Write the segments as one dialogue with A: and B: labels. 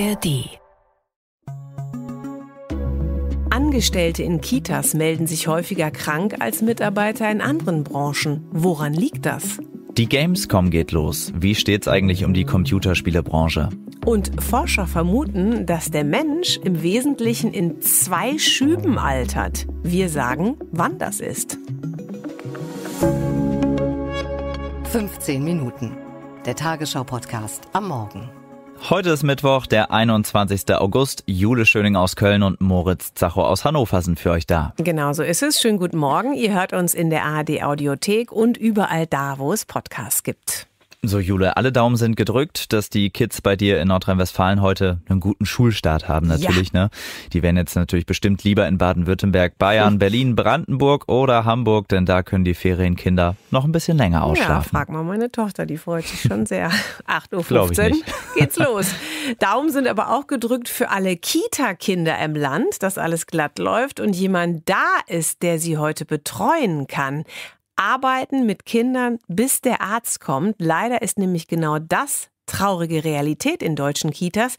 A: ARD. Angestellte in Kitas melden sich häufiger krank als Mitarbeiter in anderen Branchen. Woran liegt das?
B: Die Gamescom geht los. Wie steht's eigentlich um die Computerspielebranche?
A: Und Forscher vermuten, dass der Mensch im Wesentlichen in zwei Schüben altert. Wir sagen, wann das ist.
B: 15 Minuten.
A: Der Tagesschau-Podcast am Morgen.
B: Heute ist Mittwoch, der 21. August. Jule Schöning aus Köln und Moritz Zacho aus Hannover sind für euch da.
A: Genau so ist es. Schönen guten Morgen. Ihr hört uns in der ARD Audiothek und überall da, wo es Podcasts gibt.
B: So, Jule, alle Daumen sind gedrückt, dass die Kids bei dir in Nordrhein-Westfalen heute einen guten Schulstart haben, natürlich, ja. ne? Die wären jetzt natürlich bestimmt lieber in Baden-Württemberg, Bayern, Berlin, Brandenburg oder Hamburg, denn da können die Ferienkinder noch ein bisschen länger ausschlafen.
A: Ja, frag mal meine Tochter, die freut sich schon sehr. 8.15 Uhr geht's los. Daumen sind aber auch gedrückt für alle Kita-Kinder im Land, dass alles glatt läuft und jemand da ist, der sie heute betreuen kann arbeiten mit Kindern, bis der Arzt kommt. Leider ist nämlich genau das traurige Realität in deutschen Kitas.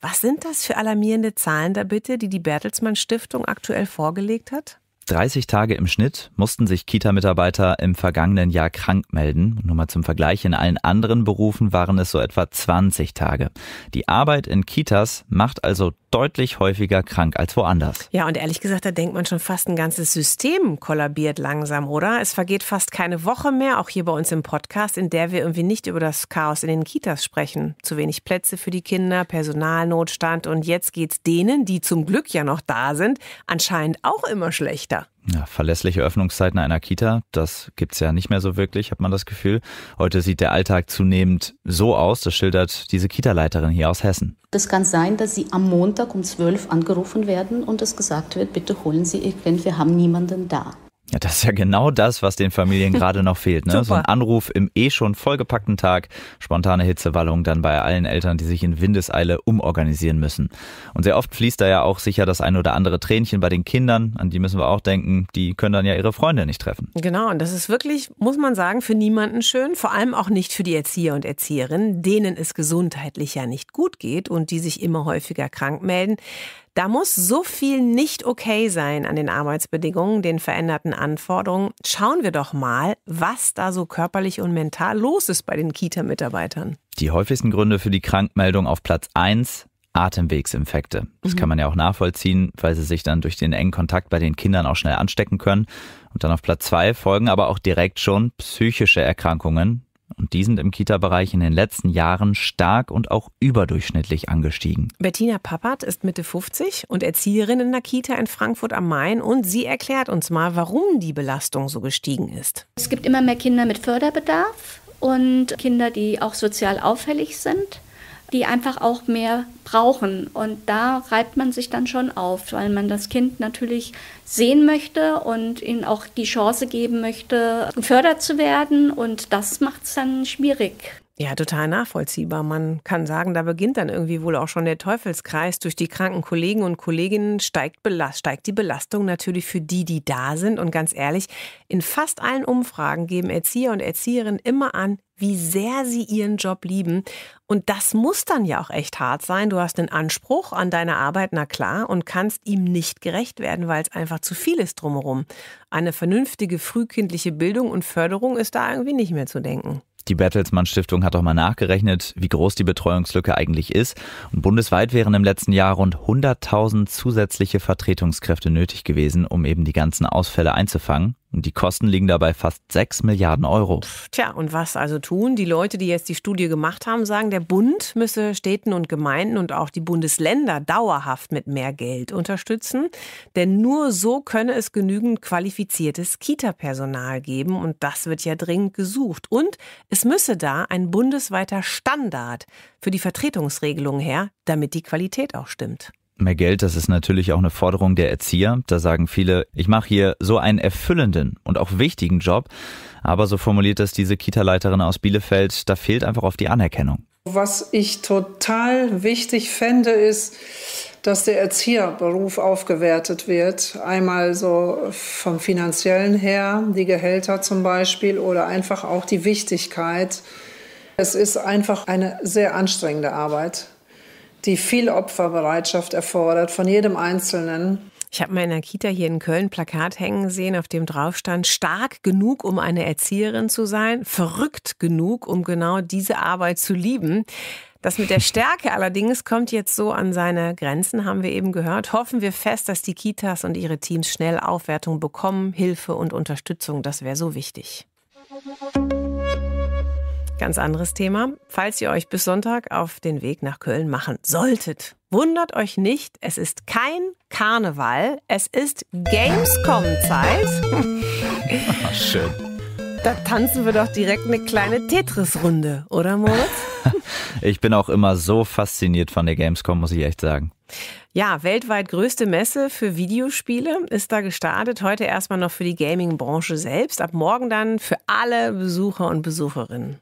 A: Was sind das für alarmierende Zahlen da bitte, die die Bertelsmann Stiftung aktuell vorgelegt hat?
B: 30 Tage im Schnitt mussten sich Kita-Mitarbeiter im vergangenen Jahr krank melden. Nur mal zum Vergleich, in allen anderen Berufen waren es so etwa 20 Tage. Die Arbeit in Kitas macht also deutlich häufiger krank als woanders.
A: Ja, und ehrlich gesagt, da denkt man schon fast ein ganzes System kollabiert langsam, oder? Es vergeht fast keine Woche mehr, auch hier bei uns im Podcast, in der wir irgendwie nicht über das Chaos in den Kitas sprechen. Zu wenig Plätze für die Kinder, Personalnotstand und jetzt geht's denen, die zum Glück ja noch da sind, anscheinend auch immer schlechter.
B: Ja, verlässliche Öffnungszeiten einer Kita, das gibt's ja nicht mehr so wirklich, hat man das Gefühl. Heute sieht der Alltag zunehmend so aus, das schildert diese Kita-Leiterin hier aus Hessen. Das kann sein, dass Sie am Montag um 12 angerufen werden und es gesagt wird, bitte holen Sie irgendwen, wir haben niemanden da. Ja, das ist ja genau das, was den Familien gerade noch fehlt. Ne? So ein Anruf im eh schon vollgepackten Tag, spontane Hitzewallung dann bei allen Eltern, die sich in Windeseile umorganisieren müssen. Und sehr oft fließt da ja auch sicher das ein oder andere Tränchen bei den Kindern, an die müssen wir auch denken, die können dann ja ihre Freunde nicht treffen.
A: Genau, und das ist wirklich, muss man sagen, für niemanden schön, vor allem auch nicht für die Erzieher und Erzieherinnen, denen es gesundheitlich ja nicht gut geht und die sich immer häufiger krank melden. Da muss so viel nicht okay sein an den Arbeitsbedingungen, den veränderten Anforderungen. Schauen wir doch mal, was da so körperlich und mental los ist bei den Kita-Mitarbeitern.
B: Die häufigsten Gründe für die Krankmeldung auf Platz 1 Atemwegsinfekte. Das mhm. kann man ja auch nachvollziehen, weil sie sich dann durch den engen Kontakt bei den Kindern auch schnell anstecken können. Und dann auf Platz zwei folgen aber auch direkt schon psychische Erkrankungen, und die sind im Kita-Bereich in den letzten Jahren stark und auch überdurchschnittlich angestiegen.
A: Bettina Pappert ist Mitte 50 und Erzieherin in der Kita in Frankfurt am Main. Und sie erklärt uns mal, warum die Belastung so gestiegen ist. Es gibt immer mehr Kinder mit Förderbedarf und Kinder, die auch sozial auffällig sind die einfach auch mehr brauchen. Und da reibt man sich dann schon auf, weil man das Kind natürlich sehen möchte und ihm auch die Chance geben möchte, gefördert zu werden. Und das macht es dann schwierig. Ja, total nachvollziehbar. Man kann sagen, da beginnt dann irgendwie wohl auch schon der Teufelskreis. Durch die kranken Kollegen und Kolleginnen steigt, steigt, die Belastung natürlich für die, die da sind. Und ganz ehrlich, in fast allen Umfragen geben Erzieher und Erzieherinnen immer an, wie sehr sie ihren Job lieben. Und das muss dann ja auch echt hart sein. Du hast einen Anspruch an deine Arbeit, na klar, und kannst ihm nicht gerecht werden, weil es einfach zu viel ist drumherum. Eine vernünftige frühkindliche Bildung und Förderung ist da irgendwie nicht mehr zu denken.
B: Die Bertelsmann Stiftung hat auch mal nachgerechnet, wie groß die Betreuungslücke eigentlich ist. Und bundesweit wären im letzten Jahr rund 100.000 zusätzliche Vertretungskräfte nötig gewesen, um eben die ganzen Ausfälle einzufangen. Und die Kosten liegen dabei fast 6 Milliarden Euro.
A: Tja, und was also tun? Die Leute, die jetzt die Studie gemacht haben, sagen, der Bund müsse Städten und Gemeinden und auch die Bundesländer dauerhaft mit mehr Geld unterstützen. Denn nur so könne es genügend qualifiziertes Kita-Personal geben. Und das wird ja dringend gesucht. Und es müsse da ein bundesweiter Standard für die Vertretungsregelung her, damit die Qualität auch stimmt.
B: Mehr Geld, das ist natürlich auch eine Forderung der Erzieher. Da sagen viele, ich mache hier so einen erfüllenden und auch wichtigen Job. Aber so formuliert das diese Kita-Leiterin aus Bielefeld, da fehlt einfach auf die Anerkennung. Was ich total wichtig fände, ist, dass der Erzieherberuf aufgewertet wird. Einmal so vom finanziellen
A: her, die Gehälter zum Beispiel oder einfach auch die Wichtigkeit. Es ist einfach eine sehr anstrengende Arbeit die viel Opferbereitschaft erfordert von jedem Einzelnen. Ich habe mal in der Kita hier in Köln ein Plakat hängen sehen, auf dem drauf stand, stark genug, um eine Erzieherin zu sein, verrückt genug, um genau diese Arbeit zu lieben. Das mit der Stärke allerdings kommt jetzt so an seine Grenzen, haben wir eben gehört. Hoffen wir fest, dass die Kitas und ihre Teams schnell Aufwertung bekommen, Hilfe und Unterstützung, das wäre so wichtig. Ganz anderes Thema. Falls ihr euch bis Sonntag auf den Weg nach Köln machen solltet, wundert euch nicht, es ist kein Karneval, es ist Gamescom-Zeit.
B: Schön.
A: Da tanzen wir doch direkt eine kleine Tetris-Runde, oder Moritz?
B: ich bin auch immer so fasziniert von der Gamescom, muss ich echt sagen.
A: Ja, weltweit größte Messe für Videospiele ist da gestartet. Heute erstmal noch für die Gaming-Branche selbst, ab morgen dann für alle Besucher und Besucherinnen.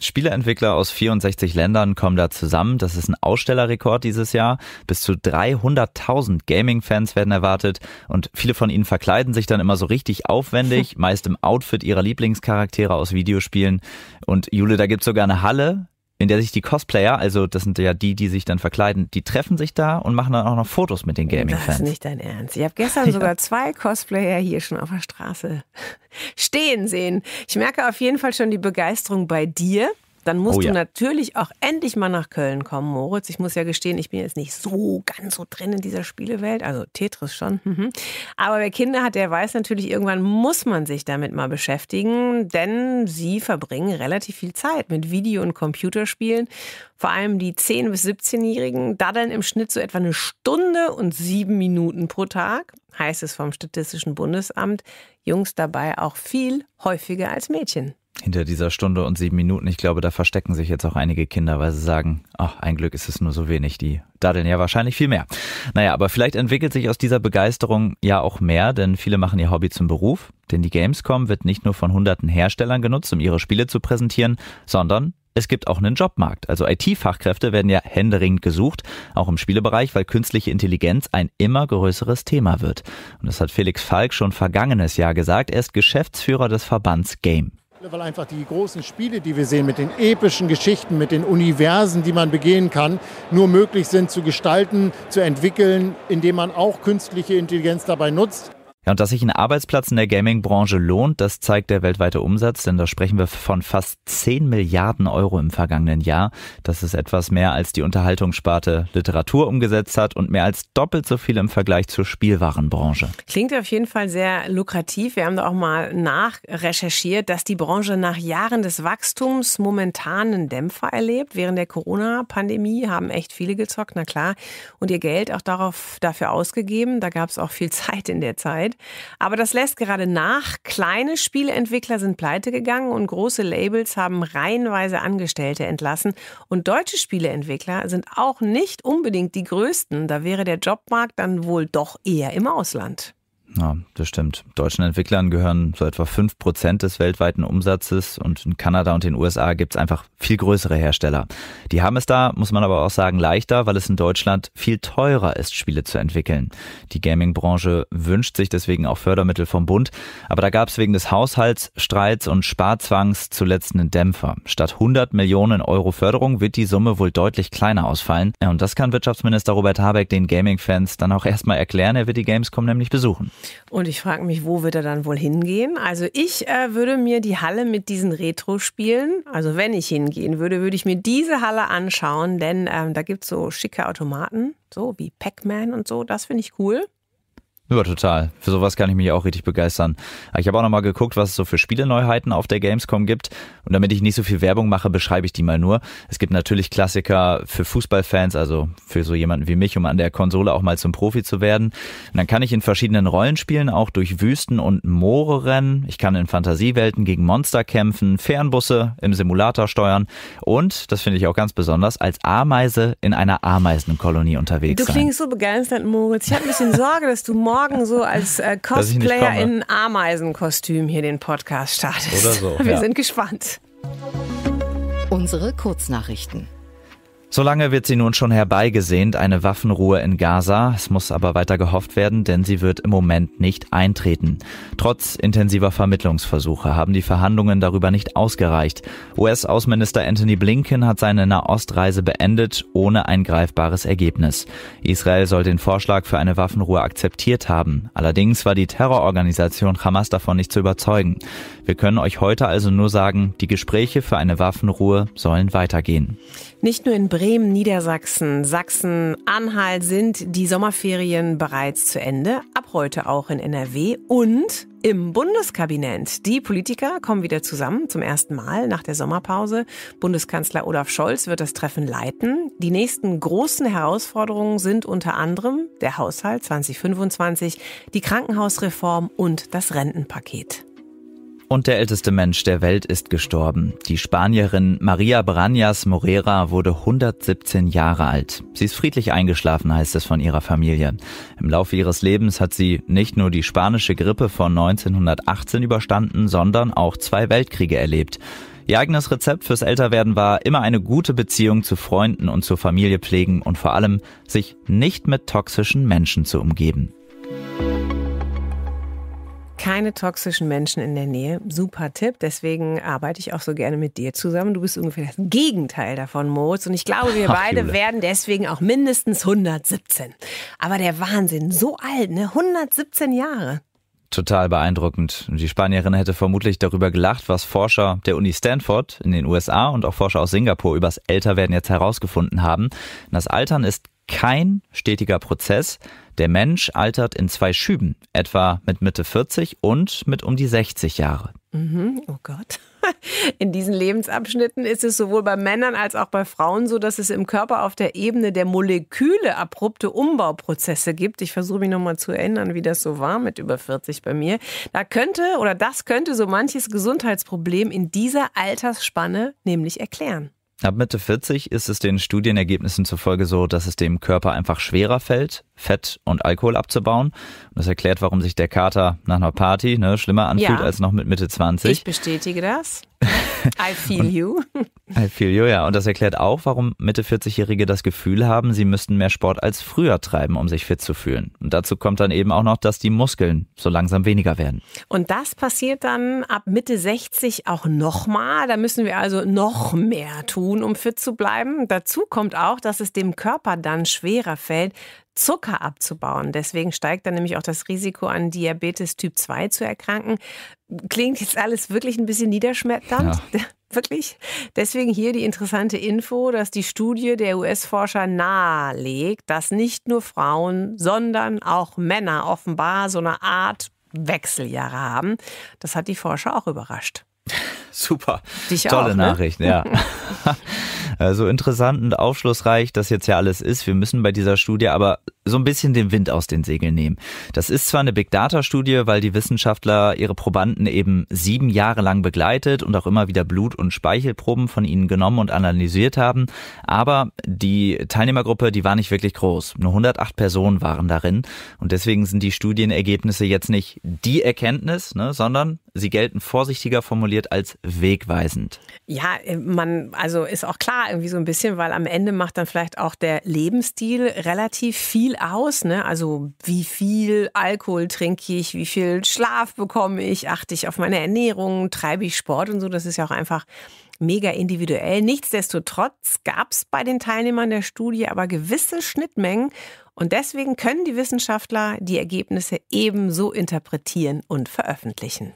B: Spieleentwickler aus 64 Ländern kommen da zusammen. Das ist ein Ausstellerrekord dieses Jahr. Bis zu 300.000 Gaming-Fans werden erwartet und viele von ihnen verkleiden sich dann immer so richtig aufwendig, meist im Outfit ihrer Lieblingscharaktere aus Videospielen. Und Jule, da gibt es sogar eine Halle, in der sich die Cosplayer, also das sind ja die, die sich dann verkleiden, die treffen sich da und machen dann auch noch Fotos mit den Gaming-Fans. Das ist nicht dein
A: Ernst. Ich habe gestern ja. sogar zwei Cosplayer hier schon auf der Straße stehen sehen. Ich merke auf jeden Fall schon die Begeisterung bei dir dann musst oh, ja. du natürlich auch endlich mal nach Köln kommen, Moritz. Ich muss ja gestehen, ich bin jetzt nicht so ganz so drin in dieser Spielewelt, also Tetris schon. Mhm. Aber wer Kinder hat, der weiß natürlich, irgendwann muss man sich damit mal beschäftigen, denn sie verbringen relativ viel Zeit mit Video- und Computerspielen. Vor allem die 10- bis 17-Jährigen daddeln im Schnitt so etwa eine Stunde und sieben Minuten pro Tag, heißt es vom Statistischen Bundesamt. Jungs dabei auch viel häufiger als Mädchen
B: hinter dieser Stunde und sieben Minuten. Ich glaube, da verstecken sich jetzt auch einige Kinder, weil sie sagen, ach, ein Glück ist es nur so wenig. Die daddeln ja wahrscheinlich viel mehr. Naja, aber vielleicht entwickelt sich aus dieser Begeisterung ja auch mehr, denn viele machen ihr Hobby zum Beruf. Denn die Gamescom wird nicht nur von hunderten Herstellern genutzt, um ihre Spiele zu präsentieren, sondern es gibt auch einen Jobmarkt. Also IT-Fachkräfte werden ja händeringend gesucht, auch im Spielebereich, weil künstliche Intelligenz ein immer größeres Thema wird. Und das hat Felix Falk schon vergangenes Jahr gesagt. Er ist Geschäftsführer des Verbands Game. Weil einfach die großen Spiele, die wir sehen, mit den epischen Geschichten, mit den Universen, die man begehen kann, nur möglich sind zu gestalten, zu entwickeln, indem man auch künstliche Intelligenz dabei nutzt. Ja, und dass sich ein Arbeitsplatz in der Gaming-Branche lohnt, das zeigt der weltweite Umsatz, denn da sprechen wir von fast 10 Milliarden Euro im vergangenen Jahr. Das ist etwas mehr, als die Unterhaltungssparte Literatur umgesetzt hat und mehr als doppelt so viel im Vergleich zur Spielwarenbranche.
A: Klingt auf jeden Fall sehr lukrativ. Wir haben da auch mal nachrecherchiert, dass die Branche nach Jahren des Wachstums momentan einen Dämpfer erlebt. Während der Corona-Pandemie haben echt viele gezockt, na klar, und ihr Geld auch darauf, dafür ausgegeben. Da gab es auch viel Zeit in der Zeit. Aber das lässt gerade nach. Kleine Spieleentwickler sind pleite gegangen und große Labels haben reihenweise Angestellte entlassen. Und deutsche Spieleentwickler sind auch nicht unbedingt die größten. Da wäre der Jobmarkt dann wohl doch eher im Ausland.
B: Ja, das stimmt. Deutschen Entwicklern gehören so etwa fünf Prozent des weltweiten Umsatzes und in Kanada und den USA gibt's einfach viel größere Hersteller. Die haben es da, muss man aber auch sagen, leichter, weil es in Deutschland viel teurer ist, Spiele zu entwickeln. Die Gaming-Branche wünscht sich deswegen auch Fördermittel vom Bund, aber da gab's wegen des Haushaltsstreits und Sparzwangs zuletzt einen Dämpfer. Statt 100 Millionen Euro Förderung wird die Summe wohl deutlich kleiner ausfallen. Ja, Und das kann Wirtschaftsminister Robert Habeck den Gaming-Fans dann auch erstmal erklären. Er wird die Gamescom nämlich besuchen.
A: Und ich frage mich, wo wird er dann wohl hingehen? Also ich äh, würde mir die Halle mit diesen Retro-Spielen, also wenn ich hingehen würde, würde ich mir diese Halle anschauen, denn ähm, da gibt es so schicke Automaten, so wie Pac-Man und so. Das finde ich cool.
B: Ja, total. Für sowas kann ich mich auch richtig begeistern. ich habe auch nochmal geguckt, was es so für Spieleneuheiten auf der Gamescom gibt. Und damit ich nicht so viel Werbung mache, beschreibe ich die mal nur. Es gibt natürlich Klassiker für Fußballfans, also für so jemanden wie mich, um an der Konsole auch mal zum Profi zu werden. Und dann kann ich in verschiedenen Rollenspielen auch durch Wüsten und Moore rennen. Ich kann in Fantasiewelten gegen Monster kämpfen, Fernbusse im Simulator steuern und, das finde ich auch ganz besonders, als Ameise in einer Ameisenkolonie unterwegs sein. Du klingst
A: so begeistert, Moritz. Ich habe ein bisschen Sorge, dass du morgen morgen so als äh, Cosplayer in Ameisenkostüm hier den Podcast startest.
B: Oder so. Wir ja. sind
A: gespannt. Unsere Kurznachrichten.
B: Solange wird sie nun schon herbeigesehnt, eine Waffenruhe in Gaza. Es muss aber weiter gehofft werden, denn sie wird im Moment nicht eintreten. Trotz intensiver Vermittlungsversuche haben die Verhandlungen darüber nicht ausgereicht. US-Außenminister Anthony Blinken hat seine Nahostreise beendet, ohne ein greifbares Ergebnis. Israel soll den Vorschlag für eine Waffenruhe akzeptiert haben. Allerdings war die Terrororganisation Hamas davon nicht zu überzeugen. Wir können euch heute also nur sagen, die Gespräche für eine Waffenruhe sollen weitergehen.
A: Nicht nur in Bremen, Niedersachsen, Sachsen, Anhalt sind die Sommerferien bereits zu Ende, ab heute auch in NRW und im Bundeskabinett. Die Politiker kommen wieder zusammen zum ersten Mal nach der Sommerpause. Bundeskanzler Olaf Scholz wird das Treffen leiten. Die nächsten großen Herausforderungen sind unter anderem der Haushalt 2025, die Krankenhausreform und das Rentenpaket.
B: Und der älteste Mensch der Welt ist gestorben. Die Spanierin Maria Brañas Morera wurde 117 Jahre alt. Sie ist friedlich eingeschlafen, heißt es von ihrer Familie. Im Laufe ihres Lebens hat sie nicht nur die spanische Grippe von 1918 überstanden, sondern auch zwei Weltkriege erlebt. Ihr eigenes Rezept fürs Älterwerden war, immer eine gute Beziehung zu Freunden und zur Familie pflegen und vor allem, sich nicht mit toxischen Menschen zu umgeben
A: keine toxischen Menschen in der Nähe. Super Tipp. Deswegen arbeite ich auch so gerne mit dir zusammen. Du bist ungefähr das Gegenteil davon, Moritz. Und ich glaube, wir beide Ach, werden deswegen auch mindestens 117. Aber der Wahnsinn, so alt, ne? 117 Jahre
B: total beeindruckend. Die Spanierin hätte vermutlich darüber gelacht, was Forscher der Uni Stanford in den USA und auch Forscher aus Singapur übers Älterwerden jetzt herausgefunden haben. Das Altern ist kein stetiger Prozess. Der Mensch altert in zwei Schüben, etwa mit Mitte 40 und mit um die 60 Jahre.
A: Mhm, oh Gott. In diesen Lebensabschnitten ist es sowohl bei Männern als auch bei Frauen so, dass es im Körper auf der Ebene der Moleküle abrupte Umbauprozesse gibt. Ich versuche mich nochmal zu erinnern, wie das so war mit über 40 bei mir. Da könnte oder das könnte so manches Gesundheitsproblem in dieser Altersspanne nämlich erklären.
B: Ab Mitte 40 ist es den Studienergebnissen zufolge so, dass es dem Körper einfach schwerer fällt, Fett und Alkohol abzubauen. Und das erklärt, warum sich der Kater nach einer Party ne, schlimmer anfühlt ja. als noch mit Mitte 20. Ich
A: bestätige das. I feel you.
B: I feel you, ja. Und das erklärt auch, warum Mitte 40-Jährige das Gefühl haben, sie müssten mehr Sport als früher treiben, um sich fit zu fühlen. Und dazu kommt dann eben auch noch, dass die Muskeln so langsam weniger werden.
A: Und das passiert dann ab Mitte 60 auch nochmal. Da müssen wir also noch mehr tun, um fit zu bleiben. Dazu kommt auch, dass es dem Körper dann schwerer fällt, Zucker abzubauen. Deswegen steigt dann nämlich auch das Risiko an Diabetes Typ 2 zu erkranken. Klingt jetzt alles wirklich ein bisschen niederschmetternd. Ja. Wirklich? Deswegen hier die interessante Info, dass die Studie der US-Forscher nahelegt, dass nicht nur Frauen, sondern auch Männer offenbar so eine Art Wechseljahre haben. Das hat die Forscher auch überrascht.
B: Super. Dich Tolle auch, Nachrichten, ne? ja. so also interessant und aufschlussreich das jetzt ja alles ist. Wir müssen bei dieser Studie aber so ein bisschen den Wind aus den Segeln nehmen. Das ist zwar eine Big Data Studie, weil die Wissenschaftler ihre Probanden eben sieben Jahre lang begleitet und auch immer wieder Blut- und Speichelproben von ihnen genommen und analysiert haben, aber die Teilnehmergruppe, die war nicht wirklich groß. Nur 108 Personen waren darin und deswegen sind die Studienergebnisse jetzt nicht die Erkenntnis, ne, sondern sie gelten vorsichtiger formuliert als wegweisend?
A: Ja, äh, man, also ist auch klar irgendwie so ein bisschen, weil am Ende macht dann vielleicht auch der Lebensstil relativ viel aus. Ne? Also wie viel Alkohol trinke ich, wie viel Schlaf bekomme ich, achte ich auf meine Ernährung, treibe ich Sport und so. Das ist ja auch einfach mega individuell. Nichtsdestotrotz gab es bei den Teilnehmern der Studie aber gewisse Schnittmengen und deswegen können die Wissenschaftler die Ergebnisse ebenso interpretieren und veröffentlichen.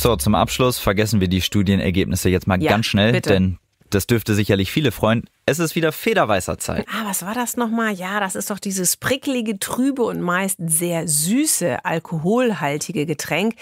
B: So, zum Abschluss vergessen wir die Studienergebnisse jetzt mal ja, ganz schnell, bitte. denn das dürfte sicherlich viele freuen. Es ist wieder federweißer Zeit.
A: Ah, was war das nochmal? Ja, das ist doch dieses prickelige, trübe und meist sehr süße, alkoholhaltige Getränk,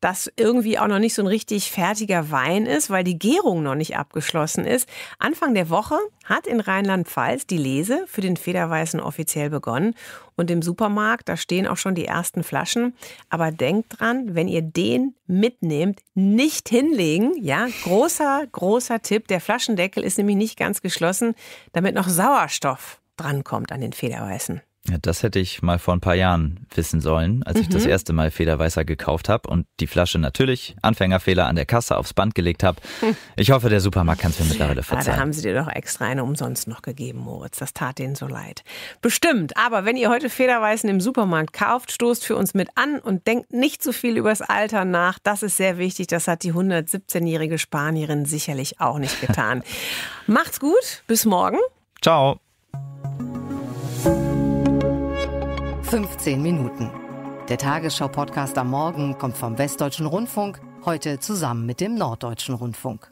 A: das irgendwie auch noch nicht so ein richtig fertiger Wein ist, weil die Gärung noch nicht abgeschlossen ist. Anfang der Woche hat in Rheinland-Pfalz die Lese für den Federweißen offiziell begonnen. Und im Supermarkt, da stehen auch schon die ersten Flaschen. Aber denkt dran, wenn ihr den mitnehmt, nicht hinlegen. Ja, großer, großer Tipp. Der Flaschendeckel ist nämlich nicht ganz geschlossen, damit noch Sauerstoff drankommt an den Federweißen.
B: Ja, das hätte ich mal vor ein paar Jahren wissen sollen, als mhm. ich das mhm. erste Mal Federweißer gekauft habe und die Flasche natürlich Anfängerfehler an der Kasse aufs Band gelegt habe. Hm. Ich hoffe, der Supermarkt kann es mir mittlerweile verzeihen. Ah, da haben sie
A: dir doch extra eine umsonst noch gegeben, Moritz. Das tat denen so leid. Bestimmt, aber wenn ihr heute Federweißen im Supermarkt kauft, stoßt für uns mit an und denkt nicht so viel übers Alter nach. Das ist sehr wichtig. Das hat die 117-jährige Spanierin sicherlich auch nicht getan. Macht's gut, bis morgen.
B: Ciao. 15 Minuten. Der Tagesschau-Podcast am Morgen kommt vom Westdeutschen Rundfunk, heute zusammen mit dem Norddeutschen Rundfunk.